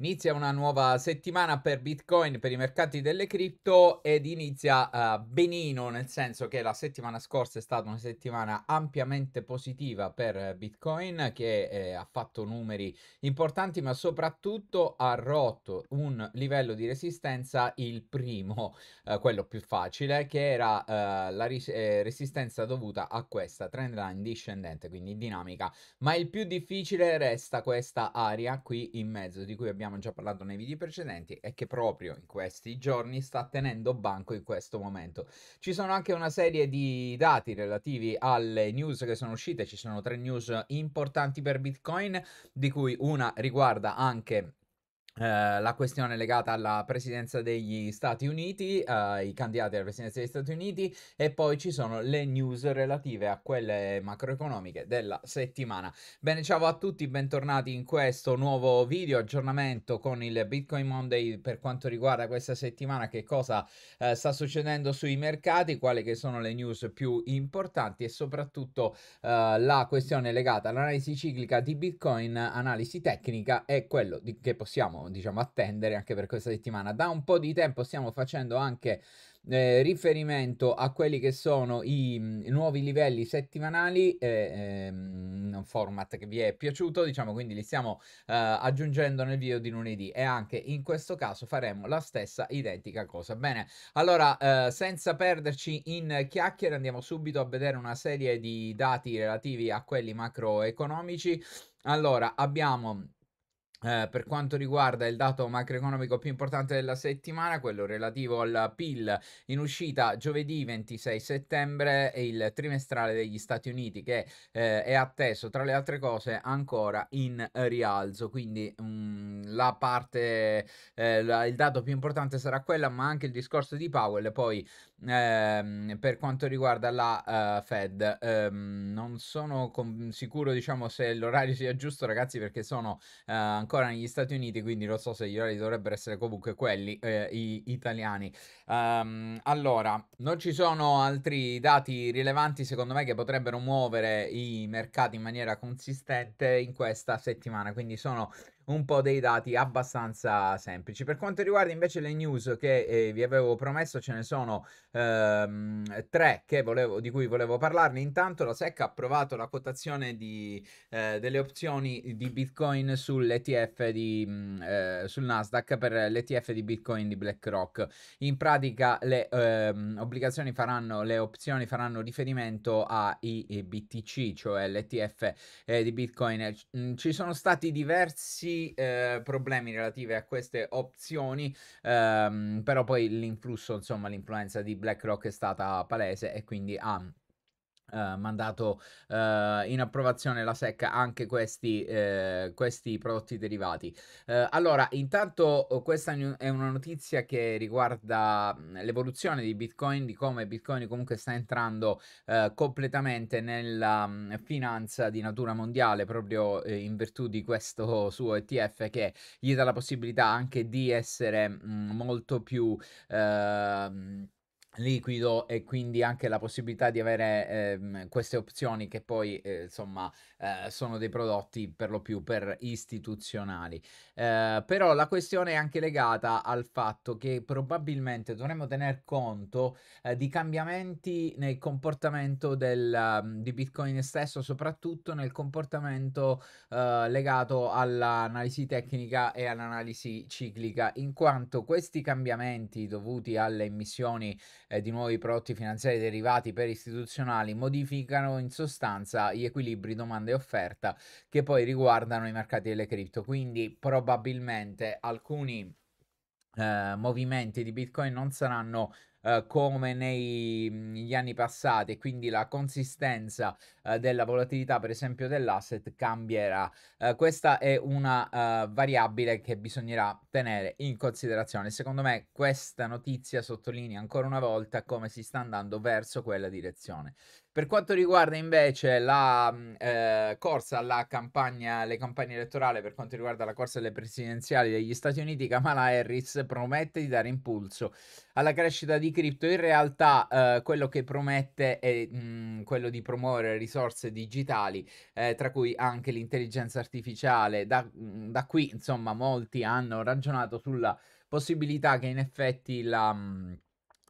Inizia una nuova settimana per Bitcoin, per i mercati delle cripto ed inizia uh, benino, nel senso che la settimana scorsa è stata una settimana ampiamente positiva per Bitcoin che eh, ha fatto numeri importanti ma soprattutto ha rotto un livello di resistenza, il primo, eh, quello più facile, che era eh, la ris- eh, resistenza dovuta a questa trend line discendente, quindi dinamica, ma il più difficile resta questa area qui in mezzo di cui abbiamo abbiamo già parlato nei video precedenti e che proprio in questi giorni sta tenendo banco in questo momento. Ci sono anche una serie di dati relativi alle news che sono uscite, ci sono tre news importanti per Bitcoin, di cui una riguarda anche eh, la questione legata alla presidenza degli Stati Uniti, uh, i candidati alla presidenza degli Stati Uniti e poi ci sono le news relative a quelle macroeconomiche della settimana. Bene, ciao a tutti, bentornati in questo nuovo video aggiornamento con il Bitcoin Monday per quanto riguarda questa settimana, che cosa uh, sta succedendo sui mercati, quali che sono le news più importanti e soprattutto la questione legata all'analisi ciclica di Bitcoin, analisi tecnica e quello di, che possiamo diciamo attendere anche per questa settimana. Da un po' di tempo stiamo facendo anche eh, riferimento a quelli che sono i, m, mm, nuovi livelli settimanali, eh, ehm, format che vi è piaciuto, diciamo, quindi li stiamo eh, aggiungendo nel video di lunedì e anche in questo caso faremo la stessa identica cosa. Bene, allora eh, senza perderci in chiacchiere andiamo subito a vedere una serie di dati relativi a quelli macroeconomici. Allora, abbiamo eh, per quanto riguarda il dato macroeconomico più importante della settimana, quello relativo al PIL in uscita giovedì 26 settembre e il trimestrale degli Stati Uniti che eh, è atteso tra le altre cose ancora in rialzo, quindi mh, mm, la parte eh, la, il dato più importante sarà quella, ma anche il discorso di Powell poi ehm, per quanto riguarda la uh, Fed ehm, non sono com- sicuro diciamo se l'orario sia giusto ragazzi perché sono uh, ancora negli Stati Uniti, quindi non so se gli orari dovrebbero essere comunque quelli eh, i, italiani. Um, allora, non ci sono altri dati rilevanti secondo me che potrebbero muovere i mercati in maniera consistente in questa settimana, quindi sono un po' dei dati abbastanza semplici. Per quanto riguarda invece le news che eh, vi avevo promesso, ce ne sono ehm, tre volevo, di cui volevo parlarne. Intanto la SEC ha approvato la quotazione di, eh, delle opzioni di Bitcoin sull'ETF di, mm, eh, sul Nasdaq per l'ETF di Bitcoin di BlackRock. In pratica le ehm, obbligazioni faranno, le opzioni faranno riferimento ai BTC, cioè l'ETF eh, di Bitcoin. Ci sono stati diversi eh, problemi relativi a queste opzioni, ehm, però poi l'influsso, insomma, l'influenza di BlackRock è stata palese e quindi ha Uh, mandato uh, in approvazione la SEC anche questi, uh, questi prodotti derivati. allora, intanto questa è una notizia che riguarda l'evoluzione di Bitcoin, di come Bitcoin comunque sta entrando completamente nella um, finanza di natura mondiale, proprio in virtù di questo suo ETF che gli dà la possibilità anche di essere mh, molto più liquido e quindi anche la possibilità di avere ehm, queste opzioni che poi eh, insomma eh, sono dei prodotti per lo più per istituzionali eh, però la questione è anche legata al fatto che probabilmente dovremmo tener conto eh, di cambiamenti nel comportamento del, ehm, di bitcoin stesso soprattutto nel comportamento eh, legato all'analisi tecnica e all'analisi ciclica in quanto questi cambiamenti dovuti alle emissioni eh, di nuovi prodotti finanziari derivati per istituzionali modificano in sostanza gli equilibri domanda e offerta che poi riguardano i mercati delle cripto. Quindi probabilmente alcuni eh, movimenti di Bitcoin non saranno eh, come negli mm, anni passati quindi la consistenza eh, della volatilità per esempio dell'asset cambierà. Eh, questa è una eh, variabile che bisognerà tenere in considerazione. Secondo me questa notizia sottolinea ancora una volta come si sta andando verso quella direzione. Per quanto riguarda invece la eh, corsa alla campagna, le campagne elettorali, per quanto riguarda la corsa alle presidenziali degli Stati Uniti, Kamala Harris promette di dare impulso alla crescita di cripto. In realtà eh, quello che promette è mh, quello di promuovere risorse digitali, eh, tra cui anche l'intelligenza artificiale. Da, da, qui, insomma, molti hanno ragionato sulla possibilità che in effetti la... Mh,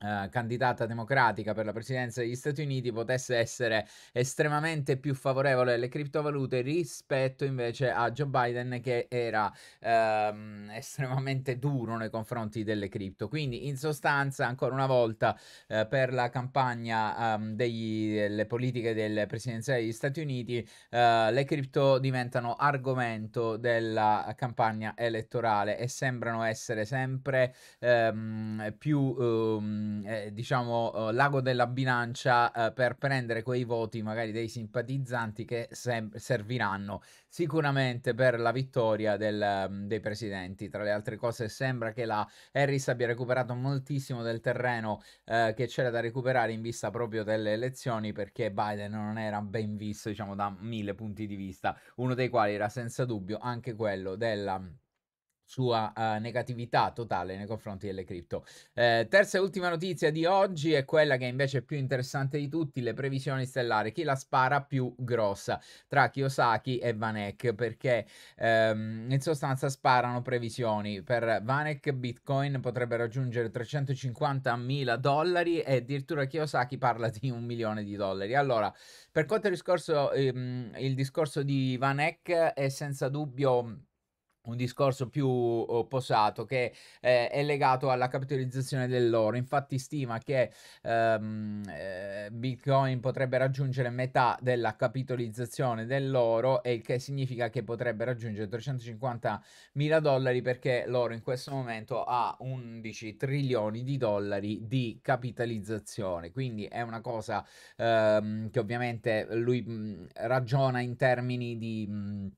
Uh, candidata democratica per la presidenza degli Stati Uniti potesse essere estremamente più favorevole alle criptovalute rispetto invece a Joe Biden che era uh, estremamente duro nei confronti delle cripto. Quindi in sostanza ancora una volta uh, per la campagna um, degli, delle politiche del presidenziale degli Stati Uniti eh, le cripto diventano argomento della campagna elettorale e sembrano essere sempre um, più um, mh, ehm, eh, diciamo, eh, l'ago della bilancia eh, per prendere quei voti magari dei simpatizzanti che sem- serviranno sicuramente per la vittoria del, mm, dei presidenti. Tra le altre cose sembra che la Harris abbia recuperato moltissimo del terreno eh, che c'era da recuperare in vista proprio delle elezioni perché Biden non era ben visto diciamo da mille punti di vista, uno dei quali era senza dubbio anche quello della sua uh, negatività totale nei confronti delle cripto. Eh, terza e ultima notizia di oggi è quella che invece è più interessante di tutti, le previsioni stellari, chi la spara più grossa tra Kiyosaki e Vanek, perché ehm, in sostanza sparano previsioni. Per Vanek Bitcoin potrebbe raggiungere 350 mila dollari e addirittura Kiyosaki parla di un milione di dollari. Allora, per quanto discorso, ehm, il discorso di Vanek è senza dubbio un discorso più uhm, posato che eh, è legato alla capitalizzazione dell'oro. Infatti stima che ehm, ehm Bitcoin potrebbe raggiungere metà della capitalizzazione dell'oro il che significa che potrebbe raggiungere 350 mila dollari perché l'oro in questo momento ha 11 trilioni di dollari di capitalizzazione. Quindi è una cosa ehm, che ovviamente lui mh, mhmm, ragiona in termini di... Mh, mhmm,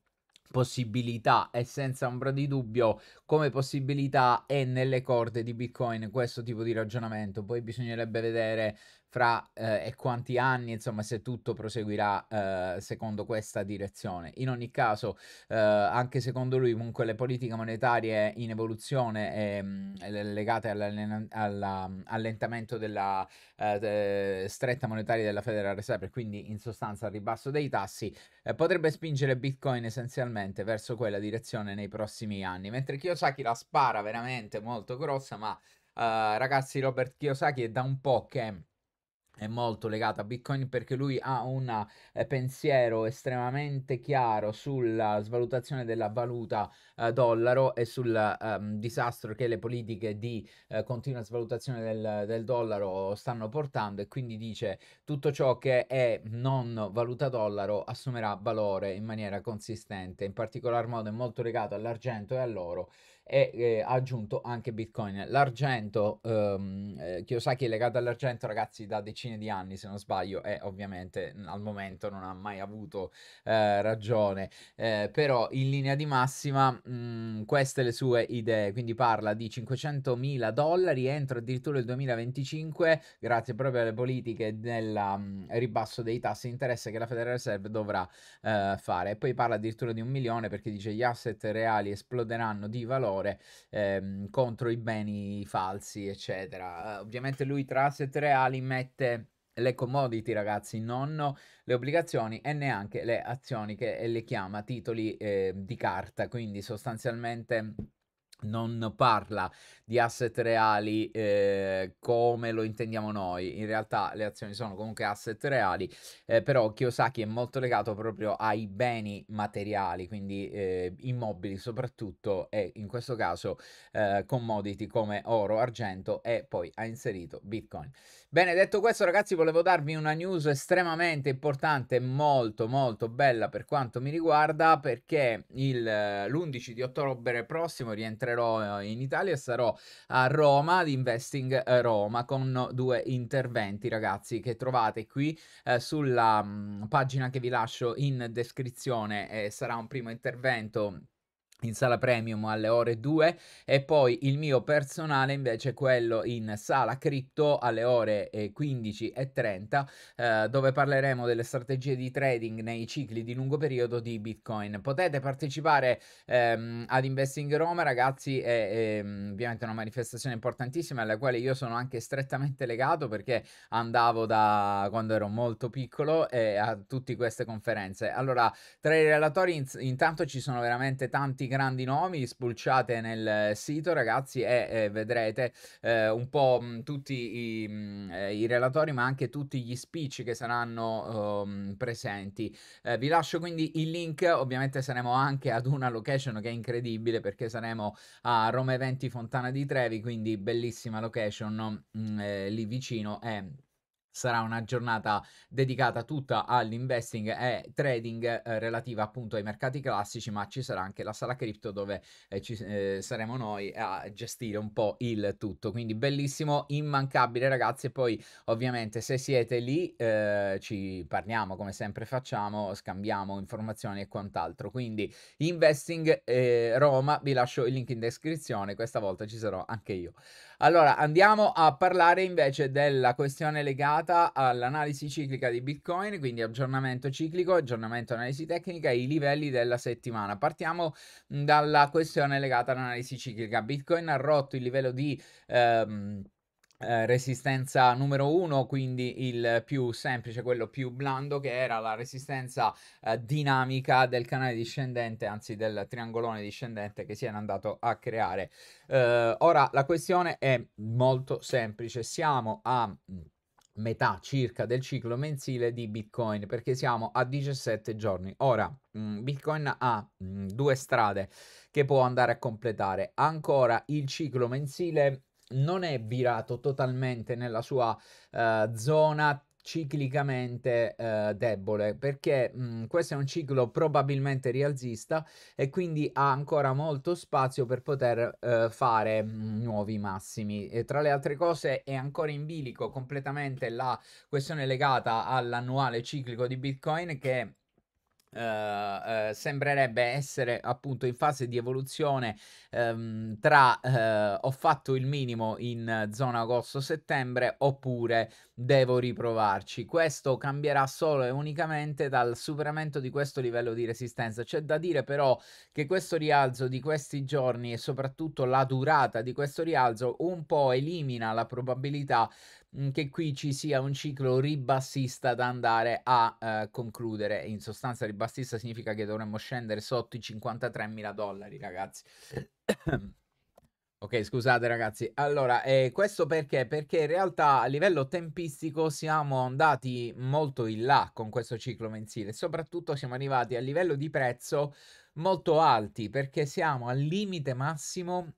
possibilità e senza ombra di dubbio come possibilità è nelle corde di Bitcoin questo tipo di ragionamento. Poi bisognerebbe vedere fra eh, e quanti anni, insomma, se tutto proseguirà eh, secondo questa direzione. In ogni caso, eh, anche secondo lui, comunque, le politiche monetarie in evoluzione ehm, e legate all'allentamento della eh, de stretta monetaria della Federal Reserve, quindi in sostanza al ribasso dei tassi, eh, potrebbe spingere Bitcoin essenzialmente verso quella direzione nei prossimi anni. Mentre Kiyosaki la spara veramente molto grossa, ma eh, ragazzi, Robert Kiyosaki è da un po' che è molto legato a Bitcoin perché lui ha un eh, pensiero estremamente chiaro sulla svalutazione della valuta eh, dollaro e sul ehm, disastro che le politiche di eh, continua svalutazione del, del, dollaro stanno portando e quindi dice tutto ciò che è non valuta dollaro assumerà valore in maniera consistente, in particolar modo è molto legato all'argento e all'oro e eh, ha aggiunto anche Bitcoin. L'argento, ehm, eh, Kiyosaki è legato all'argento ragazzi da decine di anni se non sbaglio e ovviamente al momento non ha mai avuto eh, ragione, eh, però in linea di massima mh, mm, queste le sue idee, quindi parla di 500 mila dollari entro addirittura il 2025 grazie proprio alle politiche del mm, ribasso dei tassi di interesse che la Federal Reserve dovrà eh, fare e poi parla addirittura di un milione perché dice gli asset reali esploderanno di valore superiore ehm, contro i beni falsi, eccetera. Eh, ovviamente lui tra asset reali mette le commodity, ragazzi, non le obbligazioni e neanche le azioni che le chiama titoli eh, di carta, quindi sostanzialmente non parla di asset reali eh, come lo intendiamo noi, in realtà le azioni sono comunque asset reali, eh, però Kiyosaki è molto legato proprio ai beni materiali, quindi eh, immobili soprattutto e in questo caso eh, commodity come oro, argento e poi ha inserito Bitcoin. Bene, detto questo ragazzi volevo darvi una news estremamente importante, molto molto bella per quanto mi riguarda perché l'11 eh, di ottobre prossimo rientrerò eh, in Italia e sarò a Roma ad Investing Roma con due interventi ragazzi che trovate qui eh, sulla mh, mm, pagina che vi lascio in descrizione eh, sarà un primo intervento in sala premium alle ore 2 e poi il mio personale invece quello in sala cripto alle ore 15 eh, e 30 eh, dove parleremo delle strategie di trading nei cicli di lungo periodo di bitcoin potete partecipare ehm, ad investing Roma ragazzi è, è ehm, ovviamente una manifestazione importantissima alla quale io sono anche strettamente legato perché andavo da quando ero molto piccolo eh, a tutte queste conferenze allora tra i relatori in, intanto ci sono veramente tanti grandi nomi, spulciate nel sito ragazzi e eh, vedrete eh, un po' mh, mm, tutti i, mh, mm, eh, i, relatori ma anche tutti gli speech che saranno um, presenti. Eh, vi lascio quindi il link, ovviamente saremo anche ad una location che è incredibile perché saremo a Roma Eventi Fontana di Trevi, quindi bellissima location mh, mm, eh, lì vicino e sarà una giornata dedicata tutta all'investing e trading eh, relativa appunto ai mercati classici ma ci sarà anche la sala cripto dove eh, ci, eh, saremo noi a gestire un po' il tutto quindi bellissimo immancabile ragazzi e poi ovviamente se siete lì eh, ci parliamo come sempre facciamo scambiamo informazioni e quant'altro quindi investing eh, Roma vi lascio il link in descrizione questa volta ci sarò anche io allora, andiamo a parlare invece della questione legata all'analisi ciclica di Bitcoin, quindi aggiornamento ciclico, aggiornamento analisi tecnica e i livelli della settimana. Partiamo dalla questione legata all'analisi ciclica. Bitcoin ha rotto il livello di... Ehm, eh, resistenza numero 1, quindi il più semplice, quello più blando, che era la resistenza eh, dinamica del canale discendente, anzi del triangolone discendente che si era andato a creare. Eh, ora la questione è molto semplice, siamo a mm, metà circa del ciclo mensile di Bitcoin perché siamo a 17 giorni. Ora, mm, Bitcoin ha mm, due strade che può andare a completare. Ancora il ciclo mensile non è virato totalmente nella sua uh, zona ciclicamente eh, debole perché mh, mm, questo è un ciclo probabilmente rialzista e quindi ha ancora molto spazio per poter eh, fare mh, mm, nuovi massimi e tra le altre cose è ancora in bilico completamente la questione legata all'annuale ciclico di bitcoin che eh, eh, sembrerebbe essere appunto in fase di evoluzione ehm, tra eh, ho fatto il minimo in zona agosto-settembre oppure devo riprovarci. Questo cambierà solo e unicamente dal superamento di questo livello di resistenza. C'è da dire però che questo rialzo di questi giorni e soprattutto la durata di questo rialzo un po' elimina la probabilità Mhmm, che qui ci sia un ciclo ribassista da andare a eh, concludere. In sostanza, ribassista significa che dovremmo scendere sotto i 53.000 dollari, ragazzi. ok, scusate ragazzi. Allora, eh, questo perché? Perché in realtà a livello tempistico siamo andati molto in là con questo ciclo mensile. Soprattutto siamo arrivati a livello di prezzo molto alti perché siamo al limite massimo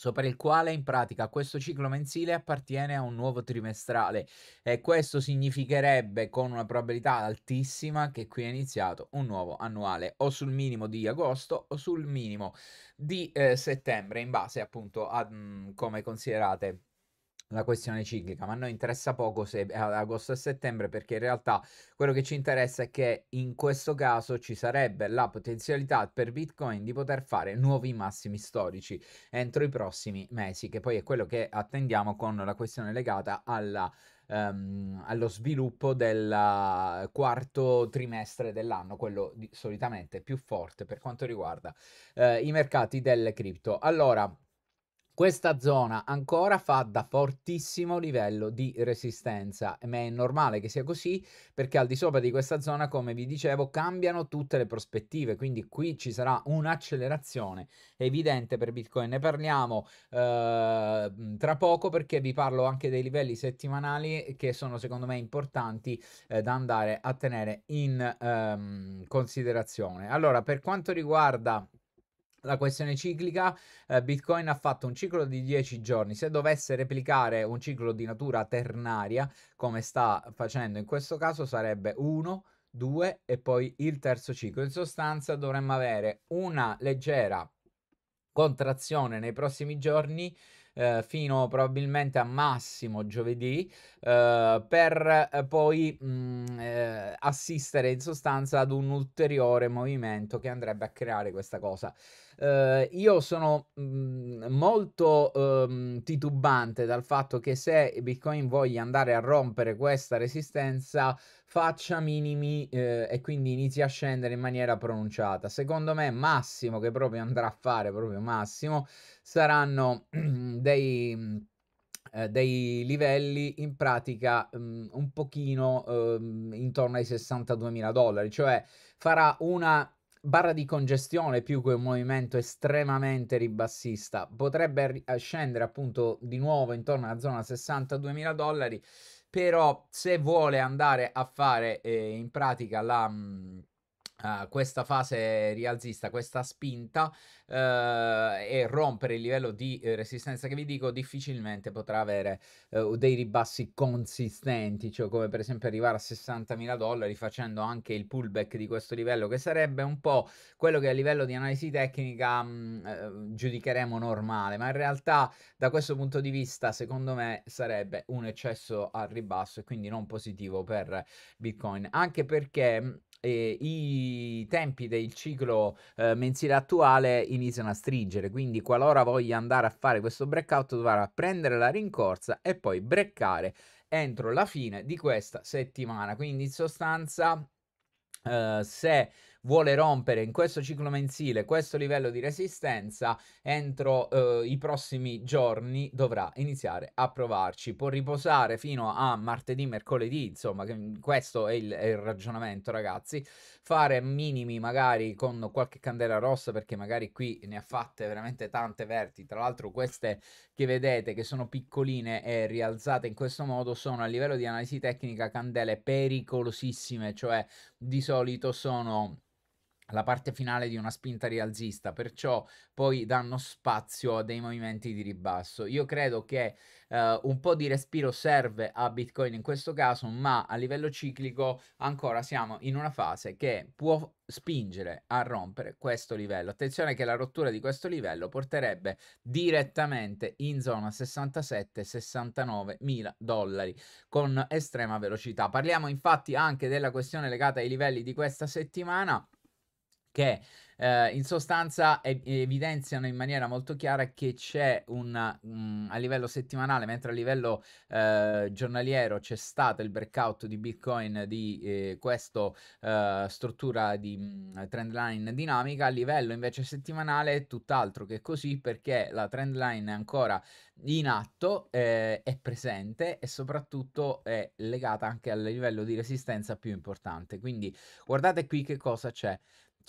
sopra il quale in pratica questo ciclo mensile appartiene a un nuovo trimestrale e questo significherebbe con una probabilità altissima che qui è iniziato un nuovo annuale o sul minimo di agosto o sul minimo di eh, settembre in base appunto a mh, mm, come considerate la questione ciclica, ma a noi interessa poco se ad agosto e settembre perché in realtà quello che ci interessa è che in questo caso ci sarebbe la potenzialità per Bitcoin di poter fare nuovi massimi storici entro i prossimi mesi, che poi è quello che attendiamo con la questione legata alla ehm, allo sviluppo del quarto trimestre dell'anno, quello solitamente più forte per quanto riguarda eh, i mercati delle cripto. Allora, questa zona ancora fa da fortissimo livello di resistenza, ma è normale che sia così perché al di sopra di questa zona, come vi dicevo, cambiano tutte le prospettive, quindi qui ci sarà un'accelerazione evidente per Bitcoin. Ne parliamo eh, mm, tra poco perché vi parlo anche dei livelli settimanali che sono secondo me importanti eh, da andare a tenere in ehm, considerazione. Allora, per quanto riguarda la questione ciclica, eh, Bitcoin ha fatto un ciclo di 10 giorni, se dovesse replicare un ciclo di natura ternaria, come sta facendo in questo caso, sarebbe 1, 2 e poi il terzo ciclo. In sostanza dovremmo avere una leggera contrazione nei prossimi giorni eh, fino probabilmente a massimo giovedì eh, per eh, poi mh, mm, eh, assistere in sostanza ad un ulteriore movimento che andrebbe a creare questa cosa eh, io sono mh, mm, molto um, titubante dal fatto che se Bitcoin voglia andare a rompere questa resistenza, faccia minimi eh, e quindi inizi a scendere in maniera pronunciata. Secondo me massimo che proprio andrà a fare, proprio massimo, saranno dei mm, eh, dei livelli in pratica um, un pochino um, intorno ai 62 mila dollari, cioè farà una barra di congestione più che un movimento estremamente ribassista potrebbe eh, scendere appunto di nuovo intorno alla zona 62.000 dollari però se vuole andare a fare eh, in pratica la mh, mm, questa fase rialzista, questa spinta uh, e rompere il livello di eh, resistenza che vi dico difficilmente potrà avere eh, dei ribassi consistenti, cioè come per esempio arrivare a 60.000 dollari facendo anche il pullback di questo livello che sarebbe un po' quello che a livello di analisi tecnica mh, mm, giudicheremo normale, ma in realtà da questo punto di vista secondo me sarebbe un eccesso al ribasso e quindi non positivo per Bitcoin, anche perché mm, e i tempi del ciclo eh, mensile attuale iniziano a stringere, quindi qualora voglia andare a fare questo breakout dovrà prendere la rincorsa e poi breakare entro la fine di questa settimana. Quindi in sostanza eh, se vuole rompere in questo ciclo mensile questo livello di resistenza, entro eh, i prossimi giorni dovrà iniziare a provarci. Può riposare fino a martedì, mercoledì, insomma, questo è il, è il ragionamento, ragazzi. Fare minimi magari con qualche candela rossa, perché magari qui ne ha fatte veramente tante verti. Tra l'altro queste che vedete, che sono piccoline e rialzate in questo modo, sono a livello di analisi tecnica candele pericolosissime, cioè di solito sono la parte finale di una spinta rialzista, perciò poi danno spazio a dei movimenti di ribasso. Io credo che uh, un po' di respiro serve a Bitcoin in questo caso, ma a livello ciclico ancora siamo in una fase che può spingere a rompere questo livello. Attenzione che la rottura di questo livello porterebbe direttamente in zona 67-69 mila dollari con estrema velocità. Parliamo infatti anche della questione legata ai livelli di questa settimana che eh, in sostanza e- evidenziano in maniera molto chiara che c'è un mm, a livello settimanale, mentre a livello eh, giornaliero c'è stato il breakout di Bitcoin di eh, questa eh, struttura di mm, trend line dinamica, a livello invece settimanale è tutt'altro che così perché la trend line è ancora in atto, eh, è presente e soprattutto è legata anche al livello di resistenza più importante. Quindi guardate qui che cosa c'è.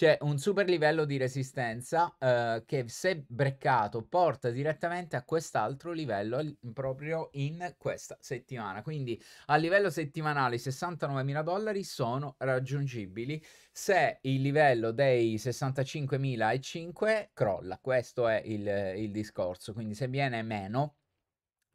C'è un super livello di resistenza eh, che se breccato porta direttamente a quest'altro livello proprio in questa settimana. Quindi a livello settimanale i 69.000 dollari sono raggiungibili se il livello dei 65.005 crolla. Questo è il, il discorso. Quindi se viene meno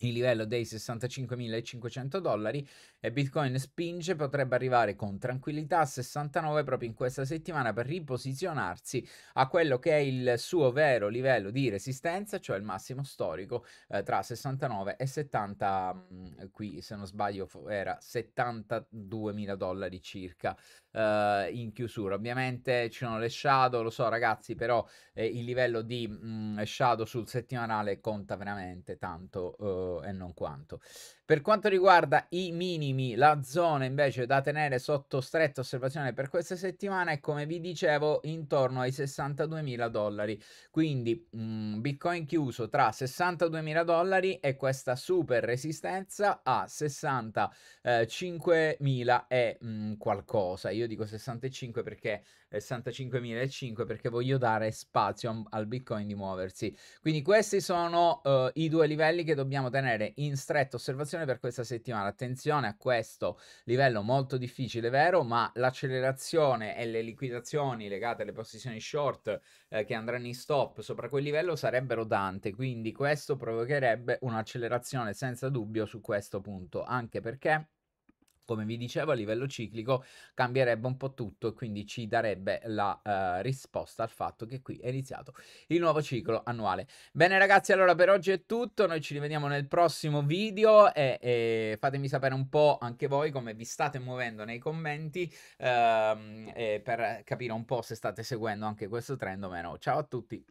il livello dei 65.500 dollari e Bitcoin spinge, potrebbe arrivare con tranquillità a 69 proprio in questa settimana per riposizionarsi a quello che è il suo vero livello di resistenza, cioè il massimo storico eh, tra 69 e 70, mm, qui se non sbaglio era 72.000 dollari circa uh, in chiusura. Ovviamente ci sono le shadow, lo so ragazzi, però eh, il livello di mh, mm, shadow sul settimanale conta veramente tanto uh, e non quanto. Per quanto riguarda i minimi, la zona invece da tenere sotto stretta osservazione per questa settimana è come vi dicevo intorno ai 62.000 dollari. Quindi mh, mm, Bitcoin chiuso tra 62.000 dollari e questa super resistenza a 65.000 eh, e mh, mm, qualcosa. Io io dico 65 perché 65.005 eh, perché voglio dare spazio al Bitcoin di muoversi. Quindi questi sono uh, i due livelli che dobbiamo tenere in stretta osservazione per questa settimana. Attenzione a questo livello molto difficile, vero, ma l'accelerazione e le liquidazioni legate alle posizioni short eh, che andranno in stop sopra quel livello sarebbero tante quindi questo provocherebbe un'accelerazione senza dubbio su questo punto, anche perché come vi dicevo, a livello ciclico cambierebbe un po' tutto e quindi ci darebbe la eh, risposta al fatto che qui è iniziato il nuovo ciclo annuale. Bene ragazzi, allora per oggi è tutto, noi ci rivediamo nel prossimo video e, e fatemi sapere un po' anche voi come vi state muovendo nei commenti ehm, per capire un po' se state seguendo anche questo trend o meno. Ciao a tutti!